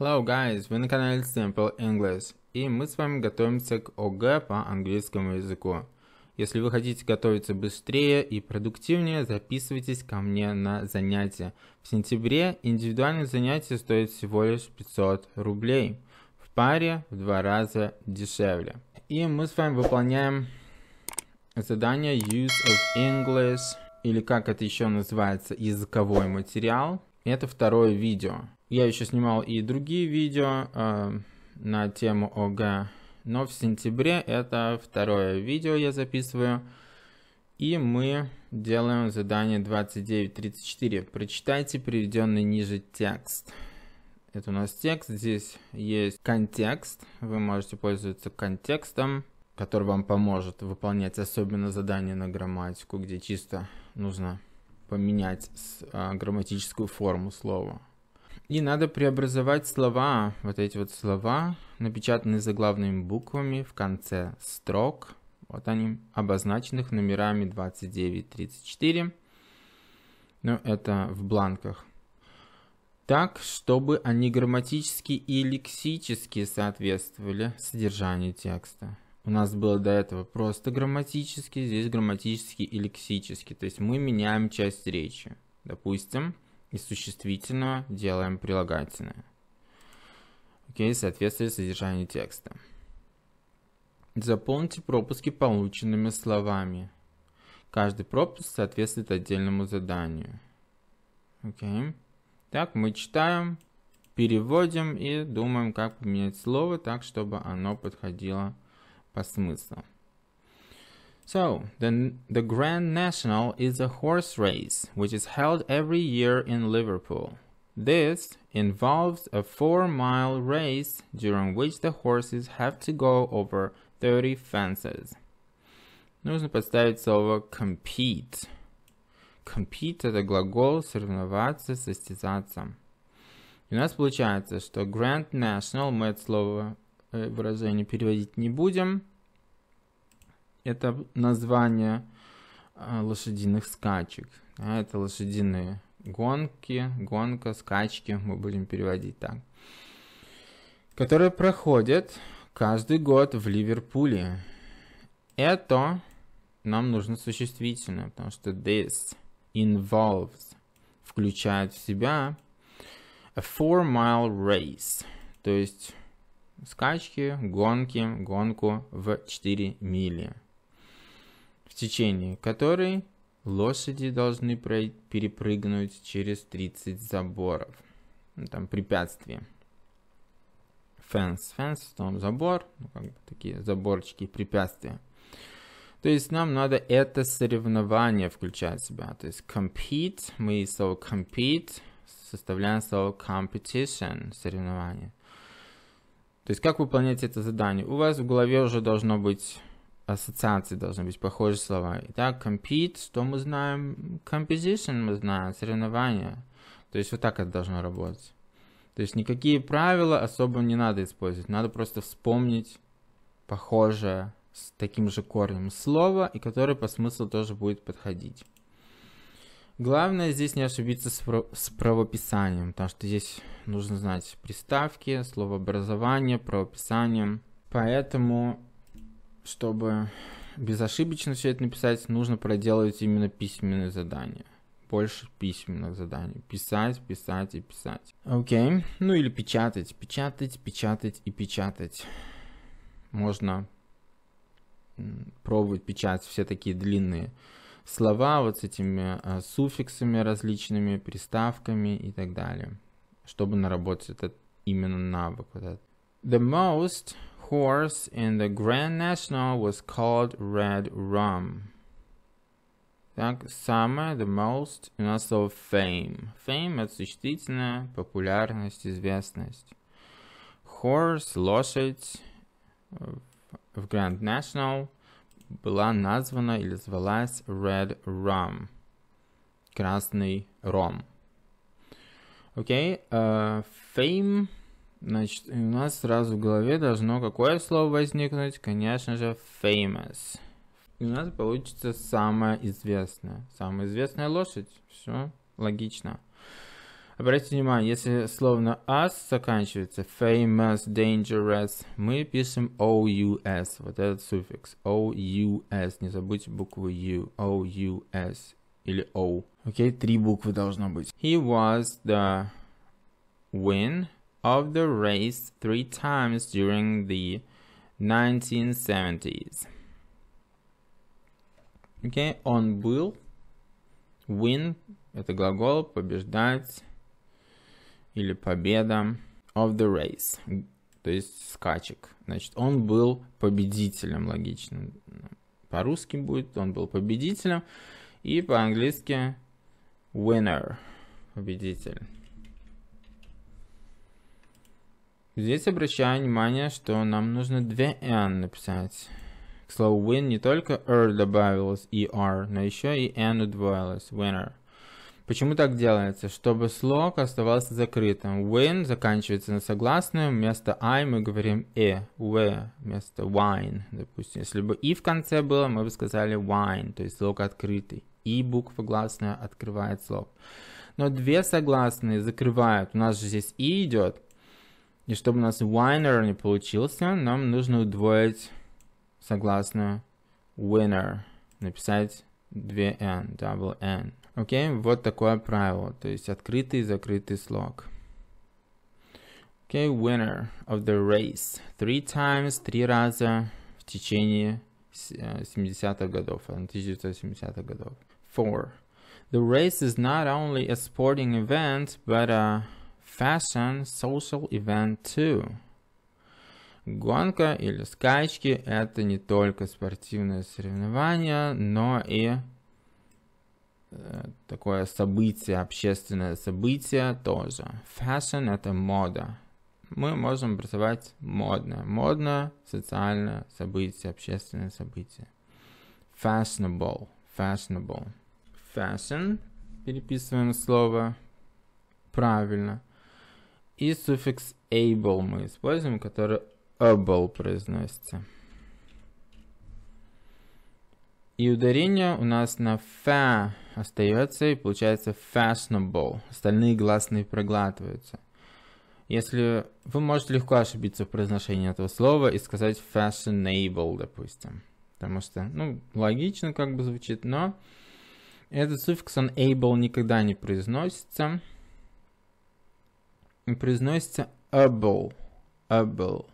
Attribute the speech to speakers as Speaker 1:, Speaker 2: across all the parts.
Speaker 1: Hello guys, вы на канале Simple English, и мы с вами готовимся к ОГЭ по английскому языку. Если вы хотите готовиться быстрее и продуктивнее, записывайтесь ко мне на занятия. В сентябре индивидуальные занятия стоят всего лишь 500 рублей, в паре в два раза дешевле. И мы с вами выполняем задание Use of English, или как это еще называется, языковой материал. Это второе видео. Я еще снимал и другие видео э, на тему ОГ, но в сентябре это второе видео я записываю. И мы делаем задание 2934. Прочитайте приведенный ниже текст. Это у нас текст. Здесь есть контекст. Вы можете пользоваться контекстом, который вам поможет выполнять особенно задание на грамматику, где чисто нужно поменять а, грамматическую форму слова. И надо преобразовать слова, вот эти вот слова, напечатанные заглавными буквами в конце строк, вот они, обозначенных номерами 29-34, но это в бланках, так, чтобы они грамматически и лексически соответствовали содержанию текста у нас было до этого просто грамматически, здесь грамматически и лексически. То есть мы меняем часть речи. Допустим, из существительного делаем прилагательное. Окей, соответствие содержанию текста. Заполните пропуски полученными словами. Каждый пропуск соответствует отдельному заданию. Окей. Так, мы читаем, переводим и думаем, как поменять слово так, чтобы оно подходило к Pasmutsa. So, the, the Grand National is a horse race which is held every year in Liverpool. This involves a 4 mile race during which the horses have to go over 30 fences. Нужно поставить слово compete. Compete – это глагол соревноваться, состязаться. И у нас получается, что Grand National мы от слова выражение переводить не будем. Это название а, лошадиных скачек. Это лошадиные гонки, гонка, скачки, мы будем переводить так. Которые проходят каждый год в Ливерпуле. Это нам нужно существительное, потому что this involves включает в себя a four mile race, то есть скачки, гонки, гонку в 4 мили, в течение которой лошади должны перепрыгнуть через 30 заборов, ну, там препятствия. Фенс, фенс, там забор, ну, как бы такие заборчики, препятствия. То есть нам надо это соревнование включать в себя. То есть compete, мы слово compete составляем слово competition, соревнование. То есть как выполнять это задание? У вас в голове уже должно быть ассоциации должны быть похожие слова. Итак, compete, что мы знаем? Composition мы знаем, соревнования. То есть вот так это должно работать. То есть никакие правила особо не надо использовать. Надо просто вспомнить похожее с таким же корнем слово, и которое по смыслу тоже будет подходить. Главное здесь не ошибиться с, правописанием, потому что здесь нужно знать приставки, словообразование, правописание. Поэтому, чтобы безошибочно все это написать, нужно проделывать именно письменные задания. Больше письменных заданий. Писать, писать и писать. Окей. Ну или печатать, печатать, печатать и печатать. Можно пробовать печатать все такие длинные слова вот с этими а, суффиксами различными, приставками и так далее, чтобы наработать этот именно навык. Вот этот. The most horse in the Grand National was called Red Rum. Так, самое, the most, у нас слово fame. Fame – это существительное, популярность, известность. Horse – лошадь э, в Grand National – была названа или звалась Red Rum. Красный ром. Окей, okay, э, uh, fame. Значит, у нас сразу в голове должно какое слово возникнуть? Конечно же, famous. И у нас получится самая известная. Самая известная лошадь. Все логично. Обратите внимание, если слово на us заканчивается, famous, dangerous, мы пишем O-U-S, вот этот суффикс, O-U-S, не забудьте букву U, O-U-S или O. Окей, okay, три буквы должно быть. He was the win of the race three times during the 1970s. Окей, okay, он был, win, это глагол, побеждать, или победа of the race, то есть скачек. Значит, он был победителем, логично. По-русски будет, он был победителем. И по-английски winner, победитель. Здесь обращаю внимание, что нам нужно две n написать. К слову, win не только r «er» добавилось и r, но еще и n удвоилось, winner. Почему так делается? Чтобы слог оставался закрытым. When заканчивается на согласную, вместо I мы говорим E, we, вместо wine. Допустим, если бы i в конце было, мы бы сказали wine, то есть слог открытый. И буква гласная открывает слог. Но две согласные закрывают. У нас же здесь i идет. И чтобы у нас winner не получился, нам нужно удвоить согласную winner. Написать 2N, double N. Окей, вот такое правило, то есть открытый и закрытый слог. Окей, winner of the race. Three times, три раза в течение 70-х э, годов, 1970-х э, годов. Four. The race is not only a sporting event, but a fashion social event too. Гонка или скачки – это не только спортивное соревнование, но и Э, такое событие, общественное событие тоже. Fashion — это мода. Мы можем образовать модное. Модное — социальное событие, общественное событие. Fashionable. Fashionable. Fashion. Переписываем слово правильно. И суффикс able мы используем, который able произносится. И ударение у нас на фа остается, и получается fashionable. Остальные гласные проглатываются. Если вы можете легко ошибиться в произношении этого слова и сказать fashionable, допустим. Потому что, ну, логично как бы звучит, но этот суффикс он able никогда не произносится. И произносится able. Able.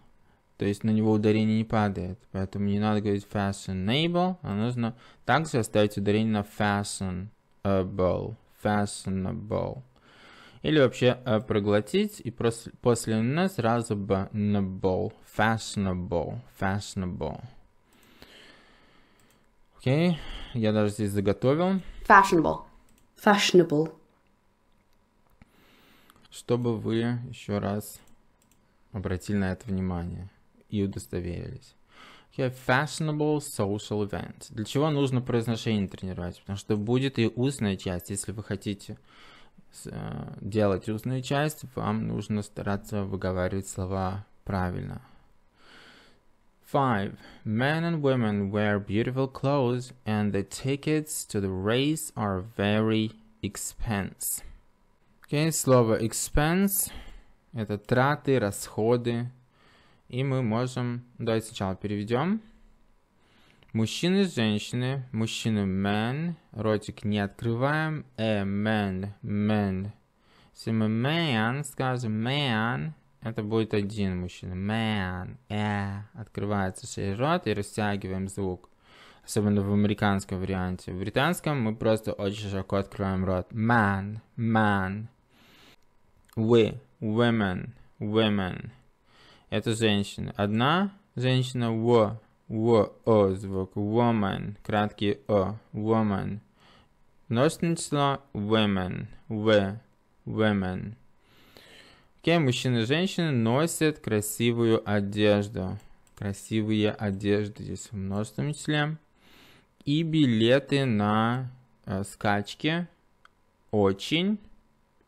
Speaker 1: То есть на него ударение не падает. Поэтому не надо говорить fashionable, а нужно также оставить ударение на fashionable. Fashionable. Или вообще э, проглотить и просто после «н» сразу бы «nable». Fashionable. Fashionable. Окей, okay. я даже здесь заготовил. Fashionable. Fashionable. Чтобы вы еще раз обратили на это внимание и удостоверились. Okay, fashionable social event. Для чего нужно произношение тренировать? Потому что будет и устная часть. Если вы хотите э, делать устную часть, вам нужно стараться выговаривать слова правильно. Five Men and women wear beautiful clothes and the tickets to the race are very expensive. Okay, слово expense – это траты, расходы, и мы можем... Давайте сначала переведем. Мужчины, женщины, мужчины men. ротик не открываем, a э, man, men. Если мы man скажем man, это будет один мужчина, man, э, открывается шире рот и растягиваем звук. Особенно в американском варианте. В британском мы просто очень широко открываем рот. Man, man. We, women, women. Это женщина. Одна женщина wo, wo, о звук. Woman, краткий о, woman. Множественное число women, в, women. Окей, okay, мужчины и женщины носят красивую одежду. Красивые одежды здесь в множественном числе. И билеты на э, скачки очень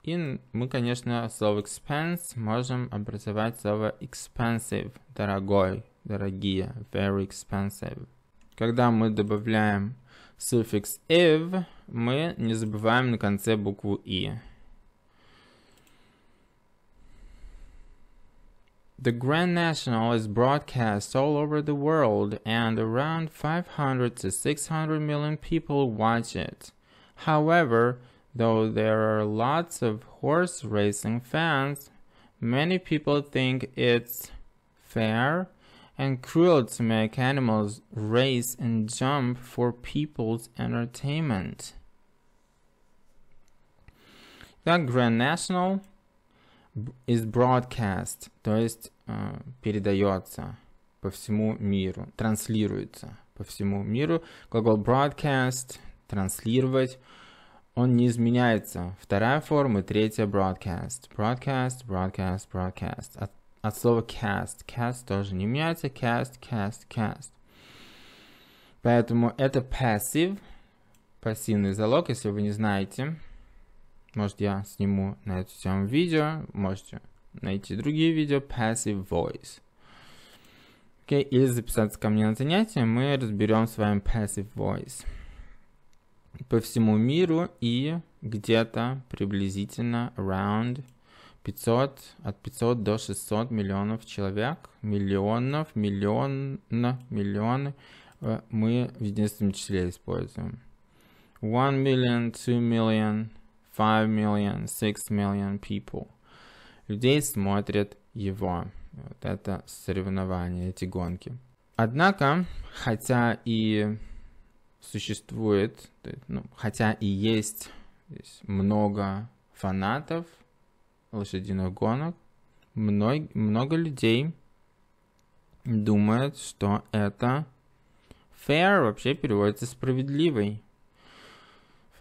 Speaker 1: И мы, конечно, слово expense можем образовать слово expensive, дорогой, дорогие, very expensive. Когда мы добавляем суффикс if, мы не забываем на конце букву "i". The Grand National is broadcast all over the world and around 500 to 600 million people watch it. However, Though there are lots of horse racing fans, many people think it's fair and cruel to make animals race and jump for people's entertainment. The Grand National is broadcast, то есть э, передается по всему миру, транслируется по всему миру. Глагол broadcast, транслировать – он не изменяется. Вторая форма третья broadcast. Broadcast, broadcast, broadcast. От, от слова cast. Cast тоже не меняется. Cast, cast, cast. Поэтому это passive, пассивный залог, если вы не знаете. Может, я сниму на эту тему видео. Можете найти другие видео. Passive voice. Окей, okay, или записаться ко мне на занятия, мы разберем с вами passive voice по всему миру и где-то приблизительно around 500, от 500 до 600 миллионов человек, миллионов, миллион, миллионы э, мы в единственном числе используем. 1 million, 2 million, 5 million, 6 million people. Людей смотрят его. Вот это соревнование, эти гонки. Однако, хотя и существует, ну, хотя и есть здесь много фанатов лошадиных гонок, много, много людей думают, что это fair вообще переводится справедливый.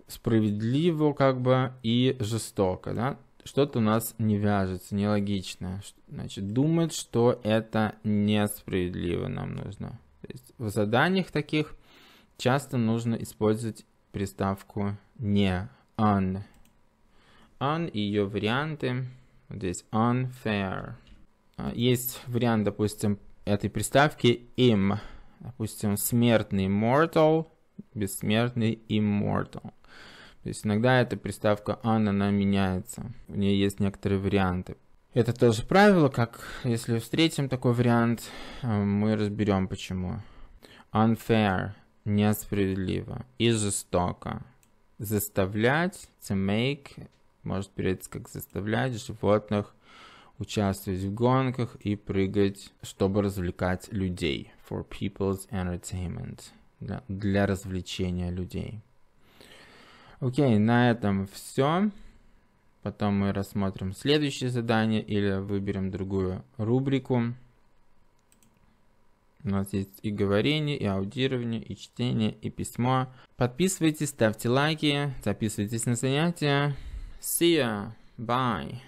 Speaker 1: Справедливо как бы и жестоко, да? Что-то у нас не вяжется, нелогично. Значит, думают, что это несправедливо нам нужно. То есть в заданиях таких – Часто нужно использовать приставку не on. On и ее варианты. Здесь unfair. А, есть вариант, допустим, этой приставки im. Допустим, смертный mortal, бессмертный immortal. То есть иногда эта приставка on, она меняется. У нее есть некоторые варианты. Это тоже правило, как если встретим такой вариант, а, мы разберем почему. Unfair несправедливо и жестоко. Заставлять, to make, может переводиться как заставлять животных участвовать в гонках и прыгать, чтобы развлекать людей. For people's entertainment. Для, для развлечения людей. Окей, okay, на этом все. Потом мы рассмотрим следующее задание или выберем другую рубрику. У нас есть и говорение, и аудирование, и чтение, и письмо. Подписывайтесь, ставьте лайки, записывайтесь на занятия. See ya! Bye!